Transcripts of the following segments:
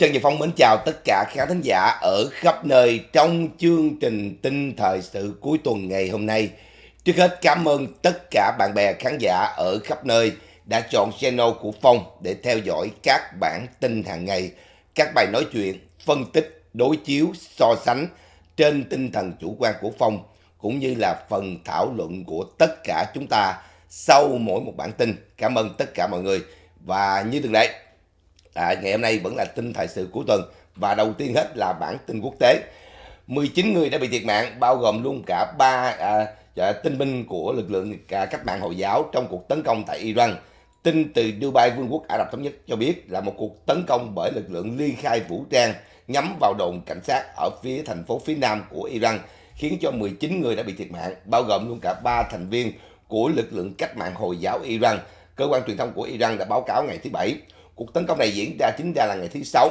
Trần Nhật Phong mến chào tất cả khán thính giả ở khắp nơi trong chương trình tin thời sự cuối tuần ngày hôm nay. Trước hết cảm ơn tất cả bạn bè khán giả ở khắp nơi đã chọn channel của Phong để theo dõi các bản tin hàng ngày, các bài nói chuyện, phân tích, đối chiếu, so sánh trên tinh thần chủ quan của Phong cũng như là phần thảo luận của tất cả chúng ta sau mỗi một bản tin. Cảm ơn tất cả mọi người và như thường lệ à, ngày hôm nay vẫn là tin thời sự của tuần và đầu tiên hết là bản tin quốc tế 19 người đã bị thiệt mạng bao gồm luôn cả ba à, dạ, tinh binh của lực lượng à, cách mạng hồi giáo trong cuộc tấn công tại Iran tin từ Dubai Vương quốc Ả Rập thống nhất cho biết là một cuộc tấn công bởi lực lượng ly khai vũ trang nhắm vào đồn cảnh sát ở phía thành phố phía nam của Iran khiến cho 19 người đã bị thiệt mạng bao gồm luôn cả ba thành viên của lực lượng cách mạng hồi giáo Iran cơ quan truyền thông của Iran đã báo cáo ngày thứ bảy Cuộc tấn công này diễn ra chính ra là ngày thứ sáu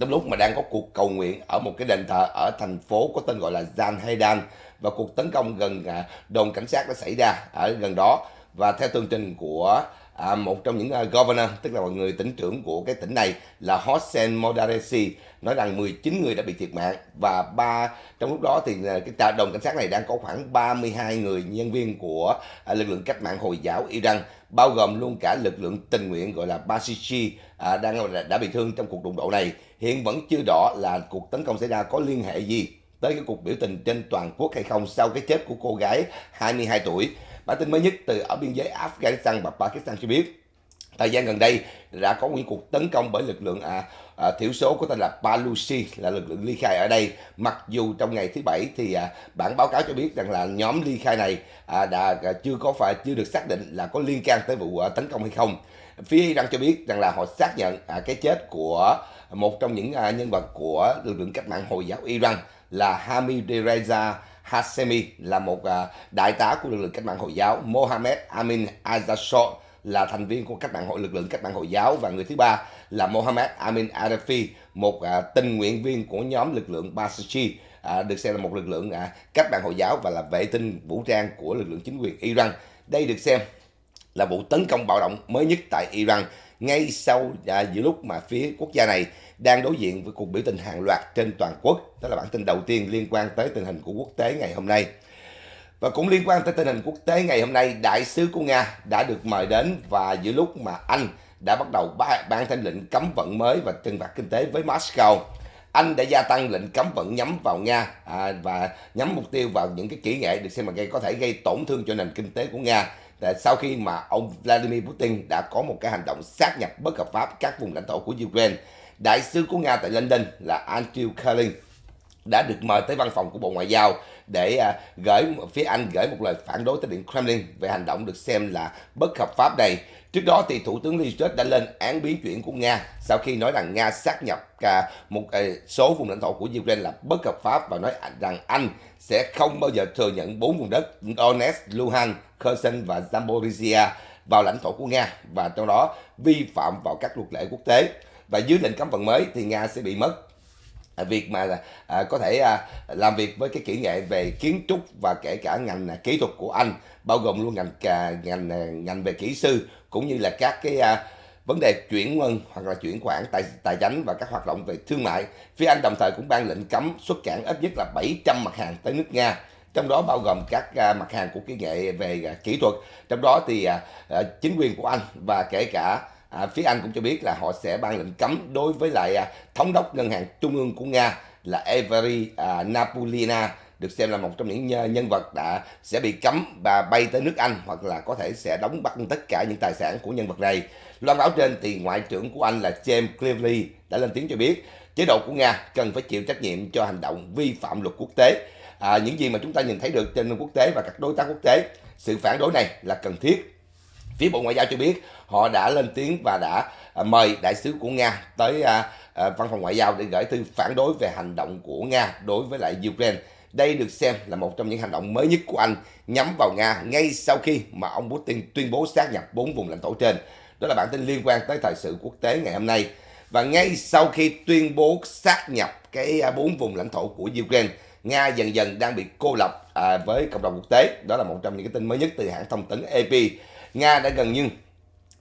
trong lúc mà đang có cuộc cầu nguyện ở một cái đền thờ ở thành phố có tên gọi là Zanhedan và cuộc tấn công gần à, đồn cảnh sát đã xảy ra ở gần đó và theo tường trình của à, một trong những à, governor tức là mọi người tỉnh trưởng của cái tỉnh này là Hossein Modaresi nói rằng 19 người đã bị thiệt mạng và ba trong lúc đó thì uh, cái đồng cảnh sát này đang có khoảng 32 người nhân viên của uh, lực lượng cách mạng hồi giáo Iran bao gồm luôn cả lực lượng tình nguyện gọi là Basiji à, đang đã bị thương trong cuộc đụng độ này hiện vẫn chưa rõ là cuộc tấn công xảy ra có liên hệ gì tới cái cuộc biểu tình trên toàn quốc hay không sau cái chết của cô gái 22 tuổi Bản tin mới nhất từ ở biên giới Afghanistan và Pakistan cho biết, thời gian gần đây đã có những cuộc tấn công bởi lực lượng à, à, thiểu số có tên là Palusi là lực lượng ly khai ở đây mặc dù trong ngày thứ bảy thì à, bản báo cáo cho biết rằng là nhóm ly khai này à, đã à, chưa có phải chưa được xác định là có liên can tới vụ à, tấn công hay không phía Iran cho biết rằng là họ xác nhận à, cái chết của một trong những à, nhân vật của lực lượng cách mạng hồi giáo Iran là Hamid Reza Hasemi là một à, đại tá của lực lượng cách mạng Hồi giáo, Mohammed Amin Azadshah là thành viên của cách mạng hội lực lượng cách mạng Hồi giáo và người thứ ba là Mohammed Amin Arafi, một à, tình nguyện viên của nhóm lực lượng Basiji à, được xem là một lực lượng à, cách mạng Hồi giáo và là vệ tinh vũ trang của lực lượng chính quyền Iran. Đây được xem là vụ tấn công bạo động mới nhất tại Iran ngay sau à, giữa lúc mà phía quốc gia này đang đối diện với cuộc biểu tình hàng loạt trên toàn quốc. Đó là bản tin đầu tiên liên quan tới tình hình của quốc tế ngày hôm nay. Và cũng liên quan tới tình hình quốc tế ngày hôm nay, đại sứ của Nga đã được mời đến và giữa lúc mà Anh đã bắt đầu ban thêm lệnh cấm vận mới và trừng phạt kinh tế với Moscow. Anh đã gia tăng lệnh cấm vận nhắm vào Nga à, và nhắm mục tiêu vào những cái kỹ nghệ được xem là gây có thể gây tổn thương cho nền kinh tế của Nga. Để sau khi mà ông Vladimir Putin đã có một cái hành động sát nhập bất hợp pháp các vùng lãnh thổ của Ukraine đại sứ của Nga tại London là Andrew Carling đã được mời tới văn phòng của Bộ Ngoại giao để à, gửi phía Anh gửi một lời phản đối tới Điện Kremlin về hành động được xem là bất hợp pháp này. Trước đó thì Thủ tướng Lichtenstein đã lên án biến chuyển của Nga sau khi nói rằng Nga sát nhập à, một à, số vùng lãnh thổ của Ukraine là bất hợp pháp và nói rằng Anh sẽ không bao giờ thừa nhận bốn vùng đất Donetsk, Luhansk, Kherson và Zaporizhia vào lãnh thổ của Nga và trong đó vi phạm vào các luật lệ quốc tế và dưới lệnh cấm vận mới thì Nga sẽ bị mất à, việc mà à, có thể à, làm việc với cái kỹ nghệ về kiến trúc và kể cả ngành à, kỹ thuật của Anh bao gồm luôn ngành à, ngành à, ngành về kỹ sư cũng như là các cái à, vấn đề chuyển ngân hoặc là chuyển khoản tài tài chính và các hoạt động về thương mại. Phía Anh đồng thời cũng ban lệnh cấm xuất cảng ít nhất là 700 mặt hàng tới nước Nga trong đó bao gồm các à, mặt hàng của kỹ nghệ về à, kỹ thuật trong đó thì chính quyền của Anh và kể cả à, phía Anh cũng cho biết là họ sẽ ban lệnh cấm đối với lại à, thống đốc ngân hàng trung ương của Nga là Evary à, Napolina được xem là một trong những nhân vật đã sẽ bị cấm và bay tới nước Anh hoặc là có thể sẽ đóng bắt tất cả những tài sản của nhân vật này. Loan báo trên thì ngoại trưởng của Anh là James Cleverly đã lên tiếng cho biết chế độ của Nga cần phải chịu trách nhiệm cho hành động vi phạm luật quốc tế. À, những gì mà chúng ta nhìn thấy được trên quốc tế và các đối tác quốc tế, sự phản đối này là cần thiết phía bộ ngoại giao cho biết họ đã lên tiếng và đã à, mời đại sứ của nga tới à, à, văn phòng ngoại giao để gửi thư phản đối về hành động của nga đối với lại ukraine đây được xem là một trong những hành động mới nhất của anh nhắm vào nga ngay sau khi mà ông putin tuyên bố xác nhập bốn vùng lãnh thổ trên đó là bản tin liên quan tới thời sự quốc tế ngày hôm nay và ngay sau khi tuyên bố xác nhập cái bốn vùng lãnh thổ của ukraine nga dần dần đang bị cô lập với cộng đồng quốc tế đó là một trong những cái tin mới nhất từ hãng thông tấn ap Nga đã gần như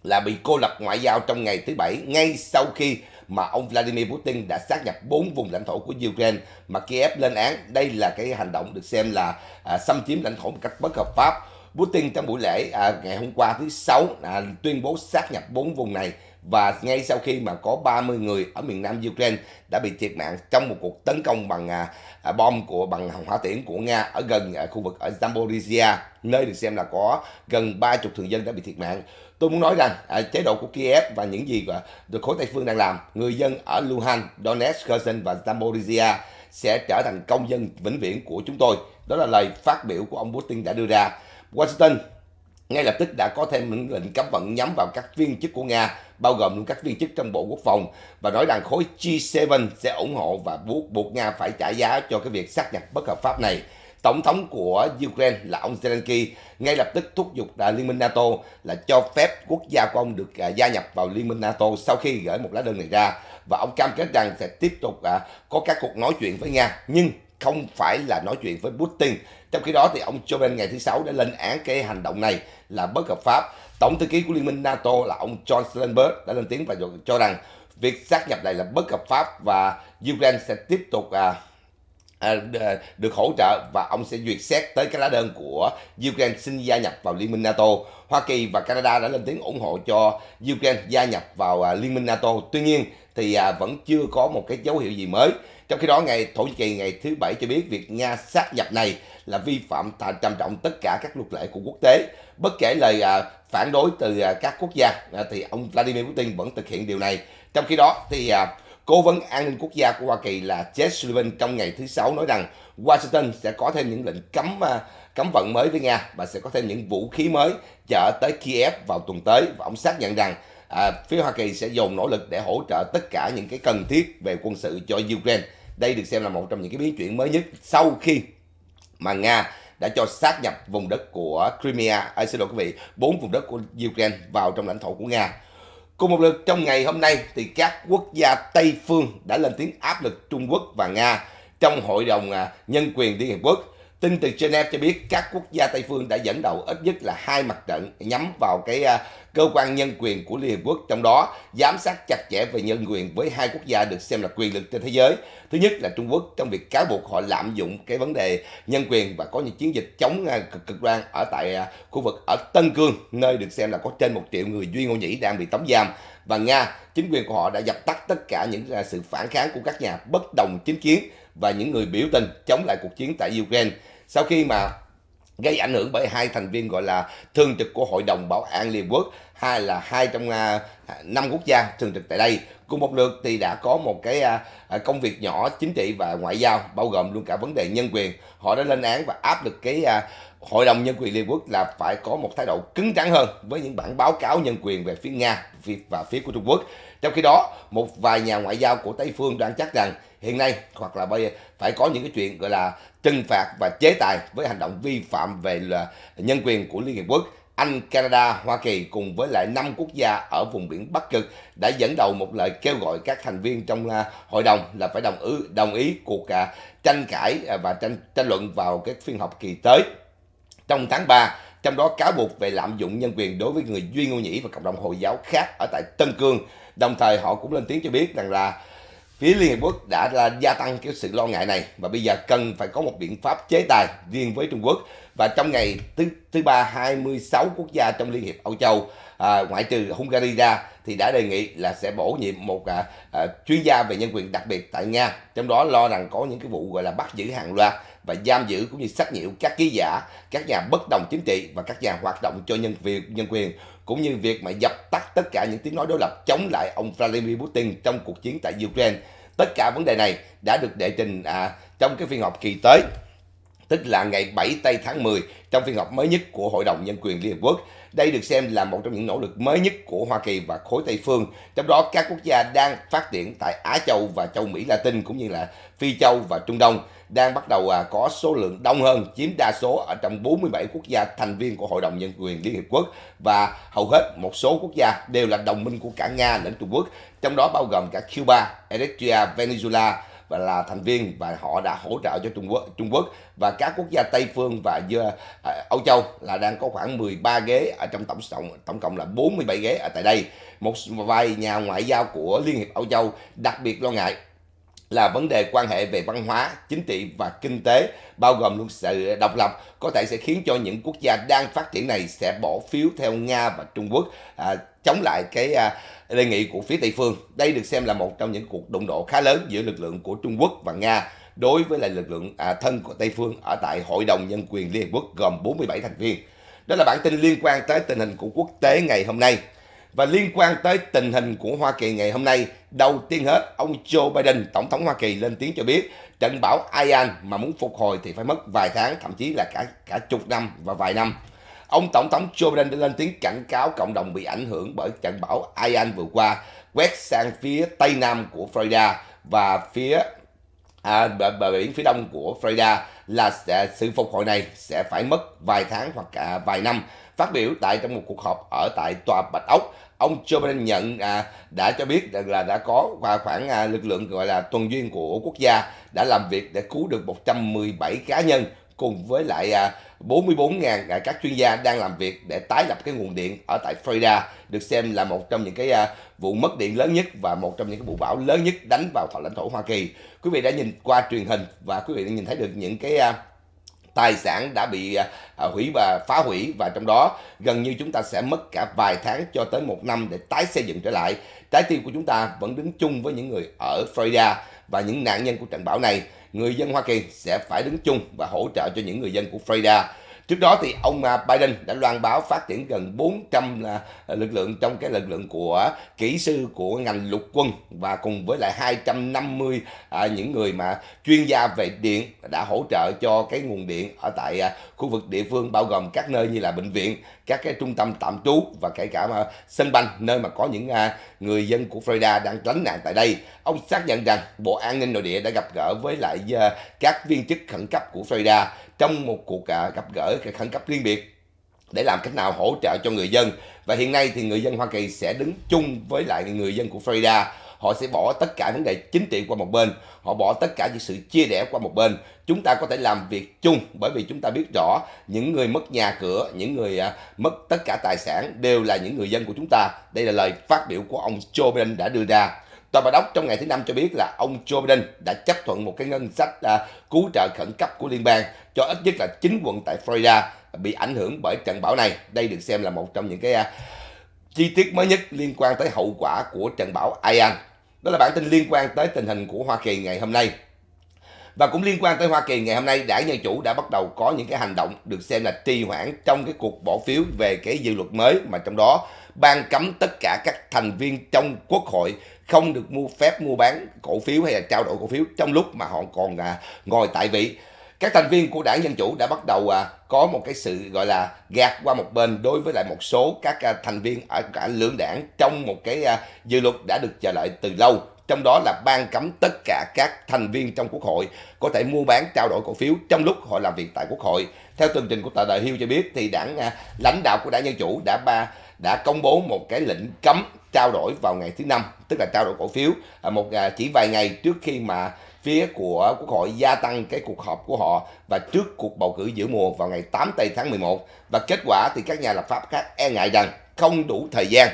là bị cô lập ngoại giao trong ngày thứ Bảy ngay sau khi mà ông Vladimir Putin đã xác nhập bốn vùng lãnh thổ của Ukraine mà Kiev lên án đây là cái hành động được xem là à, xâm chiếm lãnh thổ một cách bất hợp pháp. Putin trong buổi lễ à, ngày hôm qua thứ sáu à, tuyên bố xác nhập bốn vùng này và ngay sau khi mà có 30 người ở miền Nam Ukraine đã bị thiệt mạng trong một cuộc tấn công bằng à, à, bom của bằng hỏa tiễn của Nga ở gần à, khu vực ở Zaporizhia, nơi được xem là có gần 30 thường dân đã bị thiệt mạng. Tôi muốn nói rằng à, chế độ của Kiev và những gì mà được khối Tây phương đang làm, người dân ở Luhansk, Donetsk, Kherson và Zaporizhia sẽ trở thành công dân vĩnh viễn của chúng tôi. Đó là lời phát biểu của ông Putin đã đưa ra. Washington ngay lập tức đã có thêm những lệnh cấm vận nhắm vào các viên chức của Nga, bao gồm các viên chức trong Bộ Quốc phòng, và nói rằng khối G7 sẽ ủng hộ và buộc buộc Nga phải trả giá cho cái việc xác nhập bất hợp pháp này. Tổng thống của Ukraine là ông Zelensky ngay lập tức thúc giục Liên minh NATO là cho phép quốc gia của ông được à, gia nhập vào Liên minh NATO sau khi gửi một lá đơn này ra. Và ông cam kết rằng sẽ tiếp tục à, có các cuộc nói chuyện với Nga. Nhưng không phải là nói chuyện với Putin. Trong khi đó thì ông Joe Biden ngày thứ sáu đã lên án cái hành động này là bất hợp pháp. Tổng thư ký của Liên minh NATO là ông John Stoltenberg đã lên tiếng và cho rằng việc sát nhập này là bất hợp pháp và Ukraine sẽ tiếp tục à, à, được hỗ trợ và ông sẽ duyệt xét tới cái lá đơn của Ukraine xin gia nhập vào Liên minh NATO. Hoa Kỳ và Canada đã lên tiếng ủng hộ cho Ukraine gia nhập vào à, Liên minh NATO. Tuy nhiên thì à, vẫn chưa có một cái dấu hiệu gì mới. Trong khi đó, ngày Thổ Nhĩ Kỳ ngày thứ Bảy cho biết việc Nga sát nhập này là vi phạm trầm trọng tất cả các luật lệ của quốc tế. Bất kể lời à, phản đối từ các quốc gia thì ông Vladimir Putin vẫn thực hiện điều này. Trong khi đó thì Cố vấn an ninh quốc gia của Hoa Kỳ là Jake Sullivan trong ngày thứ Sáu nói rằng Washington sẽ có thêm những lệnh cấm cấm vận mới với Nga và sẽ có thêm những vũ khí mới chở tới Kiev vào tuần tới. Và ông xác nhận rằng à, phía Hoa Kỳ sẽ dồn nỗ lực để hỗ trợ tất cả những cái cần thiết về quân sự cho Ukraine. Đây được xem là một trong những cái biến chuyển mới nhất sau khi mà Nga đã cho sát nhập vùng đất của Crimea, à, xin lỗi quý vị, bốn vùng đất của Ukraine vào trong lãnh thổ của Nga. Cùng một lượt trong ngày hôm nay thì các quốc gia Tây phương đã lên tiếng áp lực Trung Quốc và Nga trong Hội đồng à, Nhân quyền Liên Hợp Quốc Tin từ Geneva cho biết các quốc gia Tây phương đã dẫn đầu ít nhất là hai mặt trận nhắm vào cái à, cơ quan nhân quyền của Liên Hợp Quốc, trong đó giám sát chặt chẽ về nhân quyền với hai quốc gia được xem là quyền lực trên thế giới. Thứ nhất là Trung Quốc trong việc cáo buộc họ lạm dụng cái vấn đề nhân quyền và có những chiến dịch chống à, cực cực đoan ở tại à, khu vực ở Tân Cương, nơi được xem là có trên một triệu người Duy Ngô Nhĩ đang bị tống giam và Nga, chính quyền của họ đã dập tắt tất cả những sự phản kháng của các nhà bất đồng chính kiến và những người biểu tình chống lại cuộc chiến tại Ukraine sau khi mà gây ảnh hưởng bởi hai thành viên gọi là thường trực của Hội đồng Bảo an Liên Quốc hay là hai trong à, năm quốc gia thường trực tại đây cùng một lượt thì đã có một cái à, à, công việc nhỏ chính trị và ngoại giao bao gồm luôn cả vấn đề nhân quyền họ đã lên án và áp lực cái Hội đồng Nhân quyền Liên Quốc là phải có một thái độ cứng rắn hơn với những bản báo cáo nhân quyền về phía Nga và phía của Trung Quốc. Trong khi đó, một vài nhà ngoại giao của Tây Phương đoán chắc rằng hiện nay hoặc là bây giờ phải có những cái chuyện gọi là trừng phạt và chế tài với hành động vi phạm về là nhân quyền của Liên Hiệp Quốc. Anh, Canada, Hoa Kỳ cùng với lại 5 quốc gia ở vùng biển Bắc Cực đã dẫn đầu một lời kêu gọi các thành viên trong à, hội đồng là phải đồng ý, đồng ý cuộc à, tranh cãi à, và tranh, tranh luận vào các phiên họp kỳ tới trong tháng 3 trong đó cáo buộc về lạm dụng nhân quyền đối với người Duy Ngô Nhĩ và cộng đồng Hồi giáo khác ở tại Tân Cương. Đồng thời họ cũng lên tiếng cho biết rằng là Phía Liên Hiệp Quốc đã là gia tăng cái sự lo ngại này và bây giờ cần phải có một biện pháp chế tài riêng với Trung Quốc. Và trong ngày thứ thứ ba 26 quốc gia trong Liên hiệp Âu Châu à, ngoại trừ Hungary ra thì đã đề nghị là sẽ bổ nhiệm một à, à, chuyên gia về nhân quyền đặc biệt tại Nga, trong đó lo rằng có những cái vụ gọi là bắt giữ hàng loạt và giam giữ cũng như sách nhiễu các ký giả, các nhà bất đồng chính trị và các nhà hoạt động cho nhân việc nhân quyền cũng như việc mà dập tắt tất cả những tiếng nói đối lập chống lại ông Vladimir Putin trong cuộc chiến tại Ukraine. Tất cả vấn đề này đã được đệ trình à, trong cái phiên họp kỳ tới tức là ngày 7 tây tháng 10 trong phiên họp mới nhất của Hội đồng Nhân quyền Liên Hợp Quốc. Đây được xem là một trong những nỗ lực mới nhất của Hoa Kỳ và khối Tây phương, trong đó các quốc gia đang phát triển tại Á Châu và châu Mỹ Latin cũng như là Phi Châu và Trung Đông đang bắt đầu à, có số lượng đông hơn, chiếm đa số ở trong 47 quốc gia thành viên của Hội đồng Nhân quyền Liên Hiệp Quốc và hầu hết một số quốc gia đều là đồng minh của cả Nga lẫn Trung Quốc, trong đó bao gồm cả Cuba, Eritrea, Venezuela, và là thành viên và họ đã hỗ trợ cho Trung Quốc Trung Quốc và các quốc gia Tây phương và à, Âu Châu là đang có khoảng 13 ghế ở trong tổng cộng tổng cộng là 47 ghế ở tại đây một vài nhà ngoại giao của Liên hiệp Âu Châu đặc biệt lo ngại là vấn đề quan hệ về văn hóa, chính trị và kinh tế, bao gồm luôn sự độc lập, có thể sẽ khiến cho những quốc gia đang phát triển này sẽ bỏ phiếu theo Nga và Trung Quốc à, chống lại cái à, đề nghị của phía Tây phương. Đây được xem là một trong những cuộc đụng độ khá lớn giữa lực lượng của Trung Quốc và Nga đối với lại lực lượng à, thân của Tây phương ở tại Hội đồng Nhân quyền Liên Hợp Quốc gồm 47 thành viên. Đó là bản tin liên quan tới tình hình của quốc tế ngày hôm nay. Và liên quan tới tình hình của Hoa Kỳ ngày hôm nay, đầu tiên hết, ông Joe Biden, Tổng thống Hoa Kỳ lên tiếng cho biết trận bão Ian mà muốn phục hồi thì phải mất vài tháng, thậm chí là cả cả chục năm và vài năm. Ông Tổng thống Joe Biden đã lên tiếng cảnh cáo cộng đồng bị ảnh hưởng bởi trận bão Ian vừa qua quét sang phía tây nam của Florida và phía à, bờ, bờ biển phía đông của Florida là sẽ, sự phục hồi này sẽ phải mất vài tháng hoặc cả vài năm. Phát biểu tại trong một cuộc họp ở tại tòa Bạch Ốc, ông Joe Biden nhận à, đã cho biết rằng là đã có khoảng à, lực lượng gọi là tuần duyên của quốc gia đã làm việc để cứu được 117 cá nhân cùng với lại 44.000 à, à, các chuyên gia đang làm việc để tái lập cái nguồn điện ở tại Florida được xem là một trong những cái à, vụ mất điện lớn nhất và một trong những cái vụ bão lớn nhất đánh vào thổ lãnh thổ Hoa Kỳ. Quý vị đã nhìn qua truyền hình và quý vị đã nhìn thấy được những cái tài sản đã bị hủy và phá hủy và trong đó gần như chúng ta sẽ mất cả vài tháng cho tới một năm để tái xây dựng trở lại. Trái tim của chúng ta vẫn đứng chung với những người ở Florida và những nạn nhân của trận bão này người dân Hoa Kỳ sẽ phải đứng chung và hỗ trợ cho những người dân của Florida Trước đó thì ông à, Biden đã loan báo phát triển gần 400 lực lượng trong cái lực lượng của kỹ sư của ngành lục quân và cùng với lại 250 à, những người mà chuyên gia về điện đã hỗ trợ cho cái nguồn điện ở tại à, khu vực địa phương bao gồm các nơi như là bệnh viện, các cái trung tâm tạm trú và kể cả mà sân banh nơi mà có những người dân của Florida đang tránh nạn tại đây. Ông xác nhận rằng Bộ An ninh Nội địa đã gặp gỡ với lại các viên chức khẩn cấp của Florida trong một cuộc gặp gỡ sở khẩn cấp riêng biệt để làm cách nào hỗ trợ cho người dân và hiện nay thì người dân Hoa Kỳ sẽ đứng chung với lại người dân của Florida họ sẽ bỏ tất cả vấn đề chính trị qua một bên họ bỏ tất cả những sự chia rẽ qua một bên chúng ta có thể làm việc chung bởi vì chúng ta biết rõ những người mất nhà cửa những người à, mất tất cả tài sản đều là những người dân của chúng ta đây là lời phát biểu của ông Joe Biden đã đưa ra Tòa Bà Đốc trong ngày thứ Năm cho biết là ông Joe Biden đã chấp thuận một cái ngân sách à, cứu trợ khẩn cấp của liên bang cho ít nhất là 9 quận tại Florida bị ảnh hưởng bởi trận bão này. Đây được xem là một trong những cái à, chi tiết mới nhất liên quan tới hậu quả của trận bão Ian. Đó là bản tin liên quan tới tình hình của Hoa Kỳ ngày hôm nay. Và cũng liên quan tới Hoa Kỳ ngày hôm nay, đảng Dân Chủ đã bắt đầu có những cái hành động được xem là trì hoãn trong cái cuộc bỏ phiếu về cái dự luật mới mà trong đó ban cấm tất cả các thành viên trong quốc hội không được mua phép mua bán cổ phiếu hay là trao đổi cổ phiếu trong lúc mà họ còn à, ngồi tại vị các thành viên của đảng dân chủ đã bắt đầu à, có một cái sự gọi là gạt qua một bên đối với lại một số các à, thành viên ở cả lưỡng đảng trong một cái à, dự luật đã được chờ đợi từ lâu trong đó là ban cấm tất cả các thành viên trong quốc hội có thể mua bán trao đổi cổ phiếu trong lúc họ làm việc tại quốc hội theo tường trình của tờ đời hill cho biết thì đảng à, lãnh đạo của đảng dân chủ đã ba đã công bố một cái lệnh cấm trao đổi vào ngày thứ năm tức là trao đổi cổ phiếu à, một à, chỉ vài ngày trước khi mà phía của Quốc hội gia tăng cái cuộc họp của họ và trước cuộc bầu cử giữa mùa vào ngày 8 tây tháng 11 và kết quả thì các nhà lập pháp khác e ngại rằng không đủ thời gian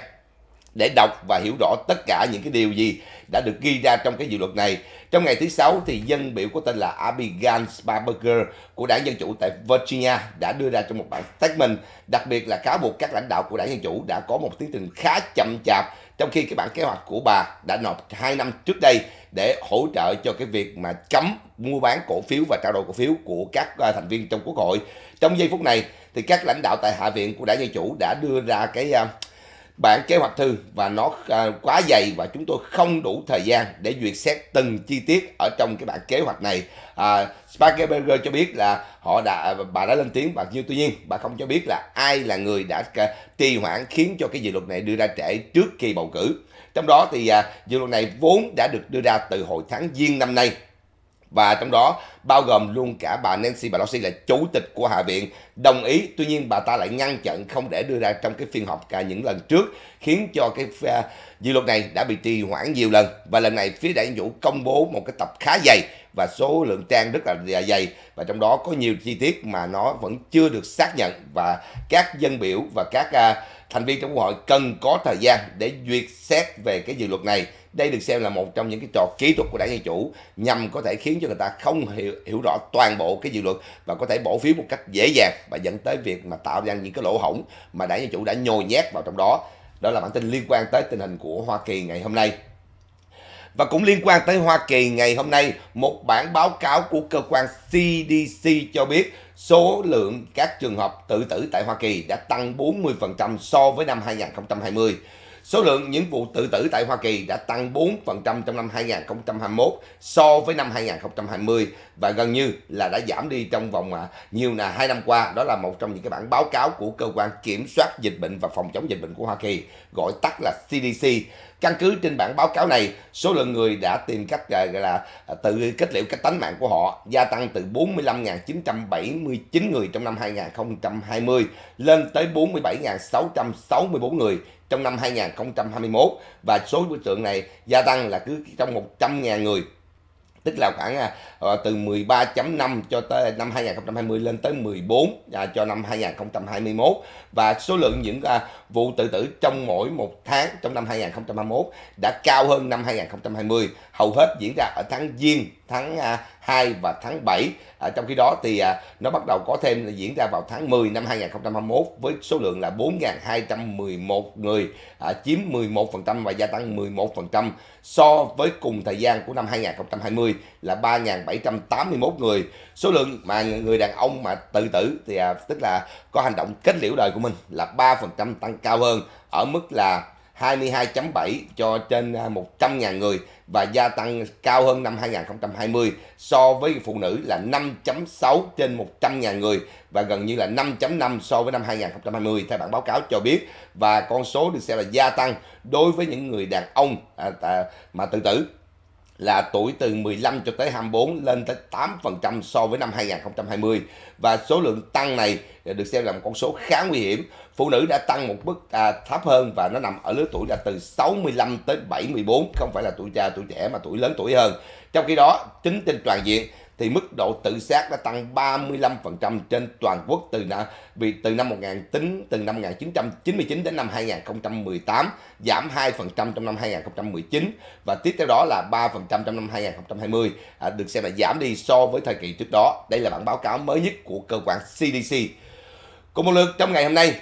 để đọc và hiểu rõ tất cả những cái điều gì đã được ghi ra trong cái dự luật này. Trong ngày thứ Sáu thì dân biểu có tên là Abigail Sparberger của đảng Dân Chủ tại Virginia đã đưa ra trong một bản statement đặc biệt là cáo buộc các lãnh đạo của đảng Dân Chủ đã có một tiến trình khá chậm chạp trong khi cái bản kế hoạch của bà đã nộp 2 năm trước đây để hỗ trợ cho cái việc mà cấm mua bán cổ phiếu và trao đổi cổ phiếu của các ờ, thành viên trong quốc hội. Trong giây phút này thì các lãnh đạo tại Hạ viện của đảng Dân Chủ đã đưa ra cái ờ, bản kế hoạch thư và nó à, quá dày và chúng tôi không đủ thời gian để duyệt xét từng chi tiết ở trong cái bản kế hoạch này. À, Sparkenberger cho biết là họ đã bà đã lên tiếng bà nhưng tuy nhiên bà không cho biết là ai là người đã à, trì hoãn khiến cho cái dự luật này đưa ra trễ trước kỳ bầu cử. Trong đó thì à, dự luật này vốn đã được đưa ra từ hồi tháng Giêng năm nay và trong đó bao gồm luôn cả bà Nancy Pelosi là chủ tịch của Hạ viện đồng ý tuy nhiên bà ta lại ngăn chặn không để đưa ra trong cái phiên họp cả những lần trước khiến cho cái uh, dự luật này đã bị trì hoãn nhiều lần và lần này phía đảng Dũ công bố một cái tập khá dày và số lượng trang rất là dày và trong đó có nhiều chi tiết mà nó vẫn chưa được xác nhận và các dân biểu và các uh, thành viên trong quốc hội cần có thời gian để duyệt xét về cái dự luật này đây được xem là một trong những cái trò kỹ thuật của đảng dân chủ nhằm có thể khiến cho người ta không hiểu, hiểu rõ toàn bộ cái dự luật và có thể bỏ phiếu một cách dễ dàng và dẫn tới việc mà tạo ra những cái lỗ hổng mà đảng dân chủ đã nhồi nhét vào trong đó đó là bản tin liên quan tới tình hình của Hoa Kỳ ngày hôm nay và cũng liên quan tới Hoa Kỳ ngày hôm nay, một bản báo cáo của cơ quan CDC cho biết số lượng các trường hợp tự tử tại Hoa Kỳ đã tăng 40% so với năm 2020. Số lượng những vụ tự tử tại Hoa Kỳ đã tăng 4% trong năm 2021 so với năm 2020 và gần như là đã giảm đi trong vòng à, nhiều là hai năm qua. Đó là một trong những cái bản báo cáo của cơ quan kiểm soát dịch bệnh và phòng chống dịch bệnh của Hoa Kỳ, gọi tắt là CDC. Căn cứ trên bản báo cáo này, số lượng người đã tìm cách à, gọi là à, tự kết liễu cách tánh mạng của họ gia tăng từ 45.979 người trong năm 2020 lên tới 47.664 người trong năm 2021 và số đối tượng này gia tăng là cứ trong 100.000 người tức là khoảng à, ờ, từ 13.5 cho tới năm 2020 lên tới 14 à, cho năm 2021 và số lượng những à, vụ tự tử trong mỗi một tháng trong năm 2021 đã cao hơn năm 2020 hầu hết diễn ra ở tháng Giêng tháng 2 à, và tháng 7 à, trong khi đó thì à, nó bắt đầu có thêm diễn ra vào tháng 10 năm 2021 với số lượng là 4.211 người à, chiếm 11% và gia tăng 11% so với cùng thời gian của năm 2020 là 3.781 người số lượng mà người đàn ông mà tự tử thì à, tức là có hành động kết liễu đời của mình là 3% tăng cao hơn ở mức là 22.7 cho trên 100.000 à, người và gia tăng cao hơn năm 2020 so với phụ nữ là 5.6 trên 100.000 người và gần như là 5.5 so với năm 2020 theo bản báo cáo cho biết và con số được xem là gia tăng đối với những người đàn ông à, à, mà tự tử là tuổi từ 15 cho tới 24 lên tới 8% so với năm 2020 và số lượng tăng này được xem là một con số khá nguy hiểm. Phụ nữ đã tăng một mức à, thấp hơn và nó nằm ở lứa tuổi là từ 65 tới 74, không phải là tuổi cha tuổi trẻ mà tuổi lớn tuổi hơn. Trong khi đó, tính trên toàn diện thì mức độ tự sát đã tăng 35% trên toàn quốc từ năm vì từ năm 1000 tính từ năm 1999 đến năm 2018 giảm 2% trong năm 2019 và tiếp theo đó là 3% trong năm 2020 à, được xem là giảm đi so với thời kỳ trước đó. Đây là bản báo cáo mới nhất của cơ quan CDC. Cùng một lượt trong ngày hôm nay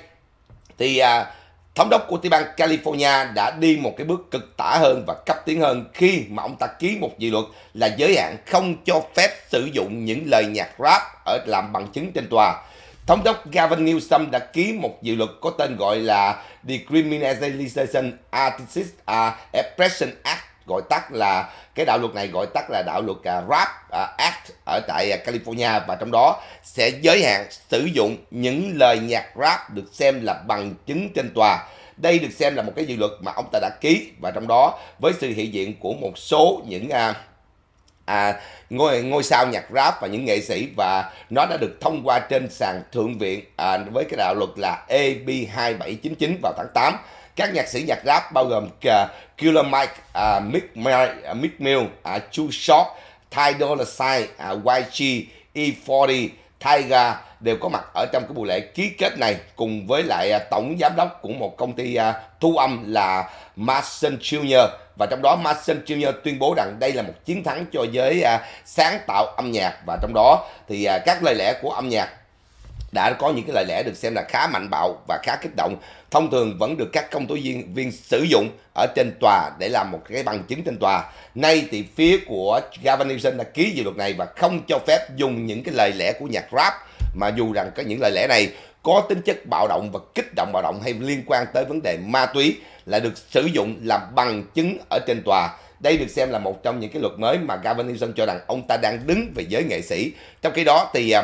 thì à, Thống đốc của tiểu bang California đã đi một cái bước cực tả hơn và cấp tiến hơn khi mà ông ta ký một dự luật là giới hạn không cho phép sử dụng những lời nhạc rap ở làm bằng chứng trên tòa. Thống đốc Gavin Newsom đã ký một dự luật có tên gọi là Decriminalization Artists à, Expression Act gọi tắt là cái đạo luật này gọi tắt là đạo luật à, RAP à, Act ở tại à, California và trong đó sẽ giới hạn sử dụng những lời nhạc rap được xem là bằng chứng trên tòa. Đây được xem là một cái dự luật mà ông ta đã ký và trong đó với sự hiện diện của một số những uh, à, ngôi ngôi sao nhạc rap và những nghệ sĩ và nó đã được thông qua trên sàn thượng viện à, với cái đạo luật là AB 2799 vào tháng 8 các nhạc sĩ nhạc rap bao gồm uh, Killer Mike, uh, Mick, Mike, uh, Mick Mill, uh, ờ, Chu ờ, Short, Ty Dolla Sign, uh, YG, E40, Tiger đều có mặt ở trong cái buổi lễ ký kết này cùng với lại uh, tổng giám đốc của một công ty uh, thu âm là Mason Junior và trong đó Mason Junior tuyên bố rằng đây là một chiến thắng cho giới uh, sáng tạo âm nhạc và trong đó thì uh, các lời lẽ của âm nhạc đã có những cái lời lẽ được xem là khá mạnh bạo và khá kích động thông thường vẫn được các công tố viên viên sử dụng ở trên tòa để làm một cái bằng chứng trên tòa nay thì phía của Gavin Newsom đã ký dự luật này và không cho phép dùng những cái lời lẽ của nhạc rap mà dù rằng có những lời lẽ này có tính chất bạo động và kích động bạo động hay liên quan tới vấn đề ma túy là được sử dụng làm bằng chứng ở trên tòa đây được xem là một trong những cái luật mới mà Gavin Newsom cho rằng ông ta đang đứng về giới nghệ sĩ. Trong khi đó thì à,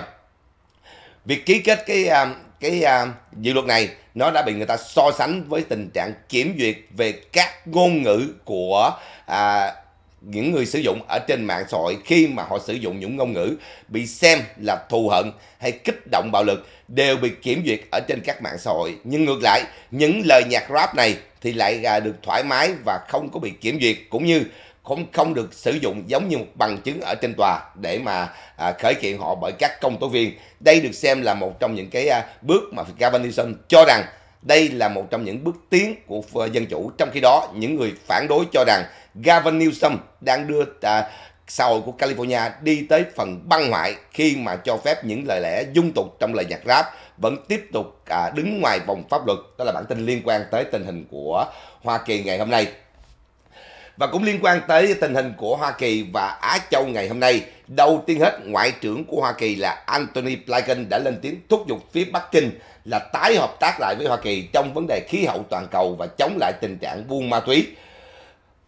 việc ký kết cái à, cái à, dự luật này nó đã bị người ta so sánh với tình trạng kiểm duyệt về các ngôn ngữ của à, những người sử dụng ở trên mạng xã hội khi mà họ sử dụng những ngôn ngữ bị xem là thù hận hay kích động bạo lực đều bị kiểm duyệt ở trên các mạng xã hội nhưng ngược lại những lời nhạc rap này thì lại à, được thoải mái và không có bị kiểm duyệt cũng như không không được sử dụng giống như một bằng chứng ở trên tòa để mà à, khởi kiện họ bởi các công tố viên. Đây được xem là một trong những cái à, bước mà Gavin cho rằng đây là một trong những bước tiến của à, dân chủ. Trong khi đó, những người phản đối cho rằng Gavin Newsom đang đưa à, xã hội của California đi tới phần băng hoại khi mà cho phép những lời lẽ dung tục trong lời nhạc rap vẫn tiếp tục à, đứng ngoài vòng pháp luật. Đó là bản tin liên quan tới tình hình của Hoa Kỳ ngày hôm nay. Và cũng liên quan tới tình hình của Hoa Kỳ và Á Châu ngày hôm nay, đầu tiên hết Ngoại trưởng của Hoa Kỳ là Antony Blinken đã lên tiếng thúc giục phía Bắc Kinh là tái hợp tác lại với Hoa Kỳ trong vấn đề khí hậu toàn cầu và chống lại tình trạng buôn ma túy.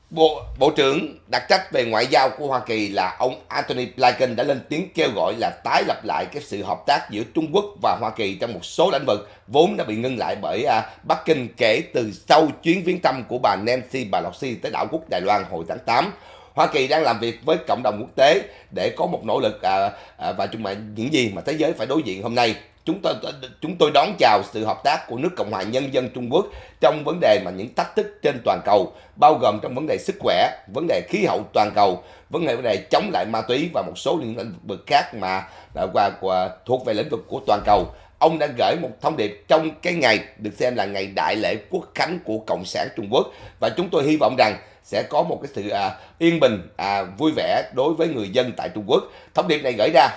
Bộ, Bộ trưởng đặc trách về ngoại giao của Hoa Kỳ là ông Anthony Blinken đã lên tiếng kêu gọi là tái lập lại cái sự hợp tác giữa Trung Quốc và Hoa Kỳ trong một số lĩnh vực vốn đã bị ngưng lại bởi à, Bắc Kinh kể từ sau chuyến viếng thăm của bà Nancy Pelosi tới đảo quốc Đài Loan hồi tháng 8. Hoa Kỳ đang làm việc với cộng đồng quốc tế để có một nỗ lực à, à, và chung mà những gì mà thế giới phải đối diện hôm nay chúng tôi chúng tôi đón chào sự hợp tác của nước Cộng hòa Nhân dân Trung Quốc trong vấn đề mà những thách thức trên toàn cầu bao gồm trong vấn đề sức khỏe, vấn đề khí hậu toàn cầu, vấn đề vấn đề chống lại ma túy và một số lĩnh vực khác mà à, qua qua thuộc về lĩnh vực của toàn cầu. Ông đã gửi một thông điệp trong cái ngày được xem là ngày đại lễ quốc khánh của Cộng sản Trung Quốc và chúng tôi hy vọng rằng sẽ có một cái sự à, yên bình, à, vui vẻ đối với người dân tại Trung Quốc. Thông điệp này gửi ra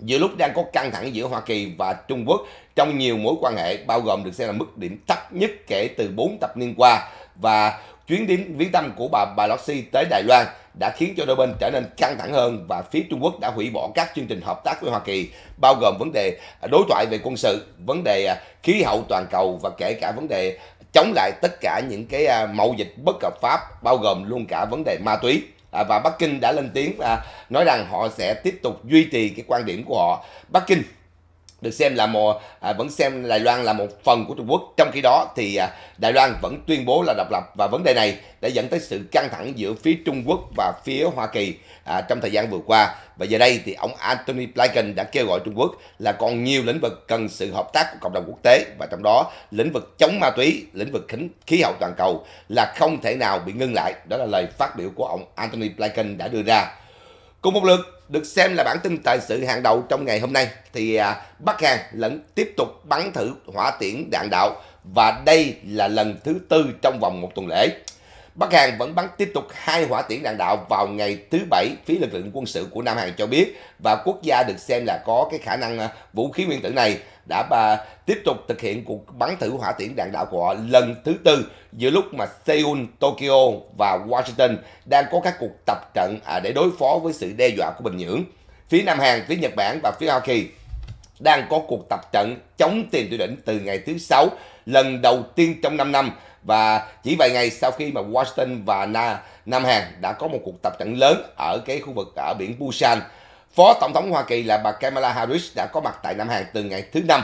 giữa lúc đang có căng thẳng giữa Hoa Kỳ và Trung Quốc trong nhiều mối quan hệ bao gồm được xem là mức điểm thấp nhất kể từ 4 thập niên qua và chuyến đến viếng thăm của bà Pelosi tới Đài Loan đã khiến cho đôi bên trở nên căng thẳng hơn và phía Trung Quốc đã hủy bỏ các chương trình hợp tác với Hoa Kỳ bao gồm vấn đề đối thoại về quân sự, vấn đề à, khí hậu toàn cầu và kể cả vấn đề chống lại tất cả những cái à, mậu dịch bất hợp pháp bao gồm luôn cả vấn đề ma túy À, và Bắc Kinh đã lên tiếng và nói rằng họ sẽ tiếp tục duy trì cái quan điểm của họ. Bắc Kinh được xem là một à, vẫn xem Đài Loan là một phần của Trung Quốc. Trong khi đó thì à, Đài Loan vẫn tuyên bố là độc lập và vấn đề này đã dẫn tới sự căng thẳng giữa phía Trung Quốc và phía Hoa Kỳ à, trong thời gian vừa qua. Và giờ đây thì ông Anthony Blinken đã kêu gọi Trung Quốc là còn nhiều lĩnh vực cần sự hợp tác của cộng đồng quốc tế và trong đó lĩnh vực chống ma túy, lĩnh vực khí hậu toàn cầu là không thể nào bị ngưng lại. Đó là lời phát biểu của ông Anthony Blinken đã đưa ra. Cùng một lượt được xem là bản tin tài sự hàng đầu trong ngày hôm nay thì à, Bắc Hàn lẫn tiếp tục bắn thử hỏa tiễn đạn đạo và đây là lần thứ tư trong vòng một tuần lễ. Bắc Hàn vẫn bắn tiếp tục hai hỏa tiễn đạn đạo vào ngày thứ Bảy, phía lực lượng quân sự của Nam Hàn cho biết, và quốc gia được xem là có cái khả năng à, vũ khí nguyên tử này đã tiếp tục thực hiện cuộc bắn thử hỏa tiễn đạn đạo của họ lần thứ tư giữa lúc mà Seoul, Tokyo và Washington đang có các cuộc tập trận à, để đối phó với sự đe dọa của Bình Nhưỡng. Phía Nam Hàn, phía Nhật Bản và phía Hoa Kỳ đang có cuộc tập trận chống tiền tuyển đỉnh từ ngày thứ Sáu lần đầu tiên trong 5 năm và chỉ vài ngày sau khi mà Washington và Na, Nam Hàn đã có một cuộc tập trận lớn ở cái khu vực ở biển Busan. Phó Tổng thống Hoa Kỳ là bà Kamala Harris đã có mặt tại Nam Hàn từ ngày thứ năm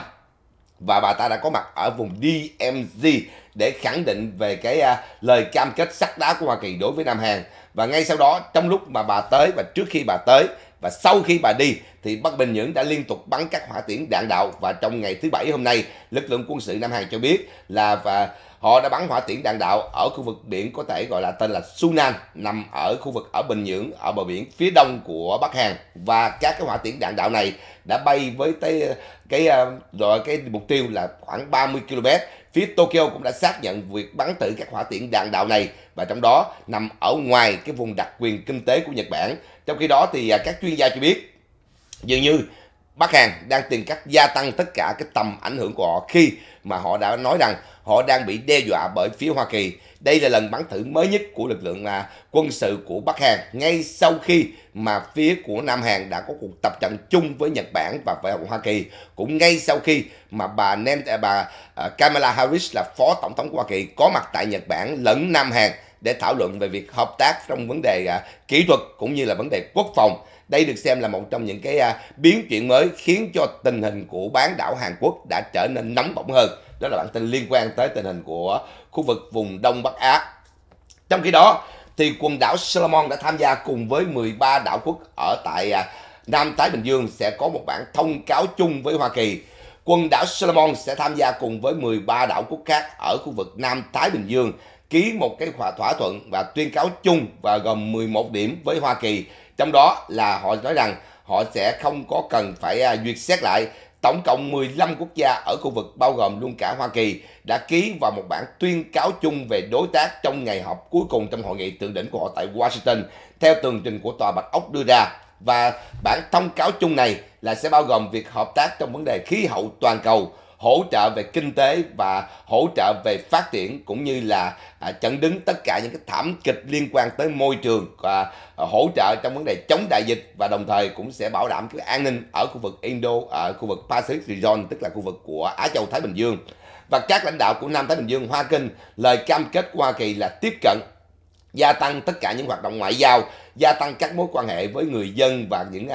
và bà ta đã có mặt ở vùng DMZ để khẳng định về cái uh, lời cam kết sắt đá của Hoa Kỳ đối với Nam Hàn. Và ngay sau đó trong lúc mà bà tới và trước khi bà tới và sau khi bà đi thì Bắc Bình Nhưỡng đã liên tục bắn các hỏa tiễn đạn đạo và trong ngày thứ bảy hôm nay lực lượng quân sự Nam Hàn cho biết là và Họ đã bắn hỏa tiễn đạn đạo ở khu vực biển có thể gọi là tên là Sunan, nằm ở khu vực ở Bình Nhưỡng, ở bờ biển phía đông của Bắc Hàn. Và các cái hỏa tiễn đạn đạo này đã bay với tới ờ, cái ờ, rồi cái, cái mục tiêu là khoảng 30 km. Phía Tokyo cũng đã xác nhận việc bắn thử các hỏa tiễn đạn đạo này và trong đó nằm ở ngoài cái vùng đặc quyền kinh tế của Nhật Bản. Trong khi đó thì ờ, các chuyên gia cho biết dường như Bắc Hàn đang tìm cách gia tăng tất cả cái tầm ảnh hưởng của họ khi mà họ đã nói rằng họ đang bị đe dọa bởi phía Hoa Kỳ. Đây là lần bắn thử mới nhất của lực lượng là quân sự của Bắc Hàn ngay sau khi mà phía của Nam Hàn đã có cuộc tập trận chung với Nhật Bản và với Hoa Kỳ cũng ngay sau khi mà bà Nen à, bà à, Kamala Harris là phó tổng thống của Hoa Kỳ có mặt tại Nhật Bản lẫn Nam Hàn để thảo luận về việc hợp tác trong vấn đề à, kỹ thuật cũng như là vấn đề quốc phòng đây được xem là một trong những cái à, biến chuyển mới khiến cho tình hình của bán đảo Hàn Quốc đã trở nên nóng bỏng hơn. Đó là bản tin liên quan tới tình hình của khu vực vùng Đông Bắc Á. Trong khi đó, thì quần đảo Solomon đã tham gia cùng với 13 đảo quốc ở tại à, Nam Thái Bình Dương sẽ có một bản thông cáo chung với Hoa Kỳ. Quần đảo Solomon sẽ tham gia cùng với 13 đảo quốc khác ở khu vực Nam Thái Bình Dương ký một cái thỏa thuận và tuyên cáo chung và gồm 11 điểm với Hoa Kỳ trong đó là họ nói rằng họ sẽ không có cần phải à, duyệt xét lại tổng cộng 15 quốc gia ở khu vực bao gồm luôn cả Hoa Kỳ đã ký vào một bản tuyên cáo chung về đối tác trong ngày họp cuối cùng trong hội nghị thượng đỉnh của họ tại Washington theo tường trình của Tòa Bạch Ốc đưa ra và bản thông cáo chung này là sẽ bao gồm việc hợp tác trong vấn đề khí hậu toàn cầu hỗ trợ về kinh tế và hỗ trợ về phát triển cũng như là à, chẩn đứng tất cả những cái thảm kịch liên quan tới môi trường và à, hỗ trợ trong vấn đề chống đại dịch và đồng thời cũng sẽ bảo đảm cái an ninh ở khu vực Indo ở à, khu vực Pacific Region tức là khu vực của Á Châu Thái Bình Dương và các lãnh đạo của Nam Thái Bình Dương Hoa Kinh lời cam kết của Hoa Kỳ là tiếp cận gia tăng tất cả những hoạt động ngoại giao gia tăng các mối quan hệ với người dân và những uh,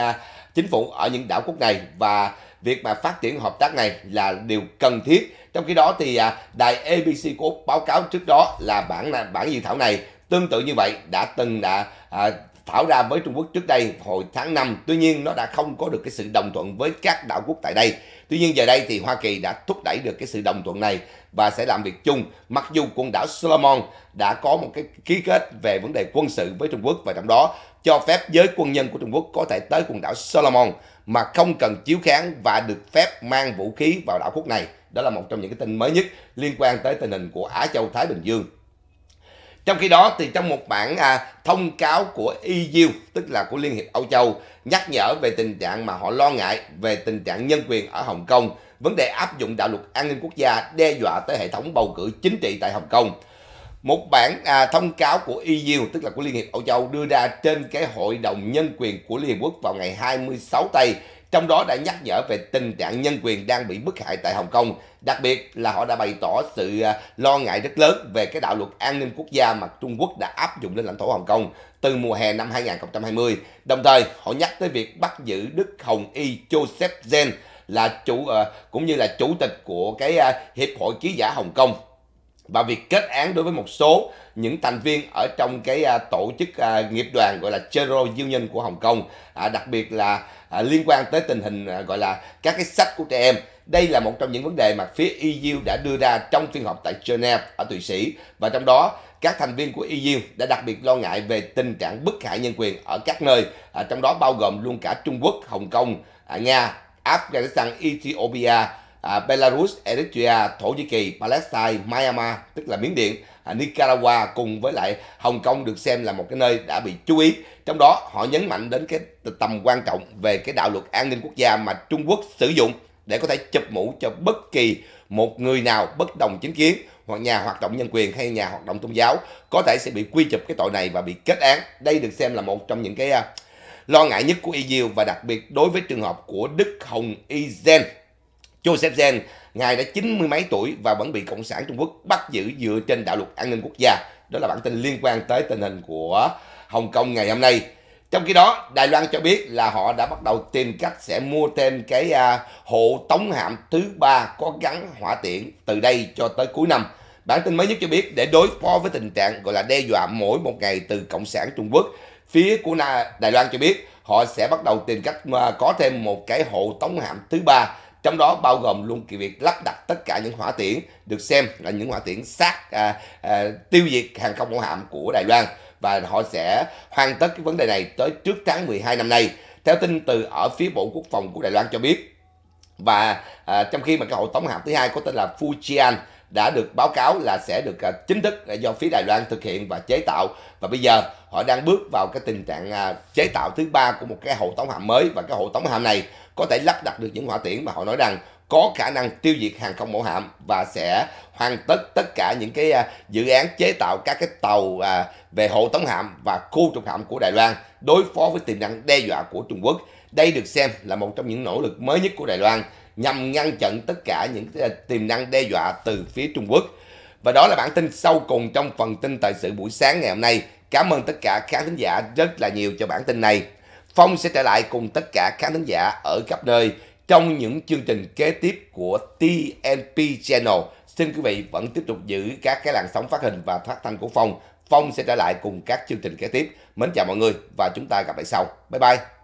chính phủ ở những đảo quốc này và việc mà phát triển hợp tác này là điều cần thiết trong khi đó thì à, đài ABC của Úc báo cáo trước đó là bản bản dự thảo này tương tự như vậy đã từng đã à, à, thảo ra với Trung Quốc trước đây hồi tháng 5. Tuy nhiên nó đã không có được cái sự đồng thuận với các đảo quốc tại đây. Tuy nhiên giờ đây thì Hoa Kỳ đã thúc đẩy được cái sự đồng thuận này và sẽ làm việc chung. Mặc dù quần đảo Solomon đã có một cái ký kết về vấn đề quân sự với Trung Quốc và trong đó cho phép giới quân nhân của Trung Quốc có thể tới quần đảo Solomon mà không cần chiếu kháng và được phép mang vũ khí vào đảo quốc này. Đó là một trong những cái tin mới nhất liên quan tới tình hình của Á Châu Thái Bình Dương trong khi đó thì trong một bản à, thông cáo của EU tức là của Liên hiệp Âu Châu nhắc nhở về tình trạng mà họ lo ngại về tình trạng nhân quyền ở Hồng Kông, vấn đề áp dụng đạo luật an ninh quốc gia đe dọa tới hệ thống bầu cử chính trị tại Hồng Kông. Một bản à, thông cáo của EU tức là của Liên hiệp Âu Châu đưa ra trên cái hội đồng nhân quyền của Liên hiệp quốc vào ngày 26 tây trong đó đã nhắc nhở về tình trạng nhân quyền đang bị bức hại tại Hồng Kông, đặc biệt là họ đã bày tỏ sự à, lo ngại rất lớn về cái đạo luật an ninh quốc gia mà Trung Quốc đã áp dụng lên lãnh thổ Hồng Kông từ mùa hè năm 2020. Đồng thời, họ nhắc tới việc bắt giữ Đức Hồng Y Joseph Zen là chủ à, cũng như là chủ tịch của cái à, hiệp hội ký giả Hồng Kông và việc kết án đối với một số những thành viên ở trong cái à, tổ chức à, nghiệp đoàn gọi là General Union của Hồng Kông, à, đặc biệt là liên quan tới tình hình gọi là các cái sách của trẻ em. Đây là một trong những vấn đề mà phía EU đã đưa ra trong phiên họp tại Geneva ở Thụy Sĩ và trong đó các thành viên của EU đã đặc biệt lo ngại về tình trạng bức hại nhân quyền ở các nơi, trong đó bao gồm luôn cả Trung Quốc, Hồng Kông, à, Nga, Afghanistan, Ethiopia À, Belarus, Eritrea, Thổ Nhĩ Kỳ, Palestine, Myanmar tức là Miến Điện, à, Nicaragua cùng với lại Hồng Kông được xem là một cái nơi đã bị chú ý. Trong đó họ nhấn mạnh đến cái tầm quan trọng về cái đạo luật an ninh quốc gia mà Trung Quốc sử dụng để có thể chụp mũ cho bất kỳ một người nào bất đồng chính kiến hoặc nhà hoạt động nhân quyền hay nhà hoạt động tôn giáo có thể sẽ bị quy chụp cái tội này và bị kết án. Đây được xem là một trong những cái à, lo ngại nhất của EU và đặc biệt đối với trường hợp của Đức Hồng Izen Joseph Zen, ngài đã chín mươi mấy tuổi và vẫn bị Cộng sản Trung Quốc bắt giữ dựa trên đạo luật an ninh quốc gia. Đó là bản tin liên quan tới tình hình của Hồng Kông ngày hôm nay. Trong khi đó, Đài Loan cho biết là họ đã bắt đầu tìm cách sẽ mua thêm cái à, hộ tống hạm thứ ba có gắn hỏa tiễn từ đây cho tới cuối năm. Bản tin mới nhất cho biết để đối phó với tình trạng gọi là đe dọa mỗi một ngày từ Cộng sản Trung Quốc, phía của Đài Loan cho biết họ sẽ bắt đầu tìm cách à, có thêm một cái hộ tống hạm thứ ba trong đó bao gồm luôn cái việc lắp đặt tất cả những hỏa tiễn được xem là những hỏa tiễn sát à, à, tiêu diệt hàng không mẫu hạm của Đài Loan và họ sẽ hoàn tất cái vấn đề này tới trước tháng 12 năm nay. Theo tin từ ở phía Bộ Quốc phòng của Đài Loan cho biết và à, trong khi mà cái hộ tổng hạm thứ hai có tên là Fujian đã được báo cáo là sẽ được à, chính thức à, do phía Đài Loan thực hiện và chế tạo và bây giờ họ đang bước vào cái tình trạng à, chế tạo thứ ba của một cái hộ tống hạm mới và cái hộ tống hạm này có thể lắp đặt được những hỏa tiễn mà họ nói rằng có khả năng tiêu diệt hàng không mẫu hạm và sẽ hoàn tất tất cả những cái dự án chế tạo các cái tàu về hộ tống hạm và khu trục hạm của Đài Loan đối phó với tiềm năng đe dọa của Trung Quốc. Đây được xem là một trong những nỗ lực mới nhất của Đài Loan nhằm ngăn chặn tất cả những ờ, tiềm năng đe dọa từ phía Trung Quốc. Và đó là bản tin sâu cùng trong phần tin thời sự buổi sáng ngày hôm nay. Cảm ơn tất cả khán thính giả rất là nhiều cho bản tin này. Phong sẽ trở lại cùng tất cả khán thính giả ở khắp nơi trong những chương trình kế tiếp của TNP Channel. Xin quý vị vẫn tiếp tục giữ các cái làn sóng phát hình và phát thanh của Phong. Phong sẽ trở lại cùng các chương trình kế tiếp. Mến chào mọi người và chúng ta gặp lại sau. Bye bye!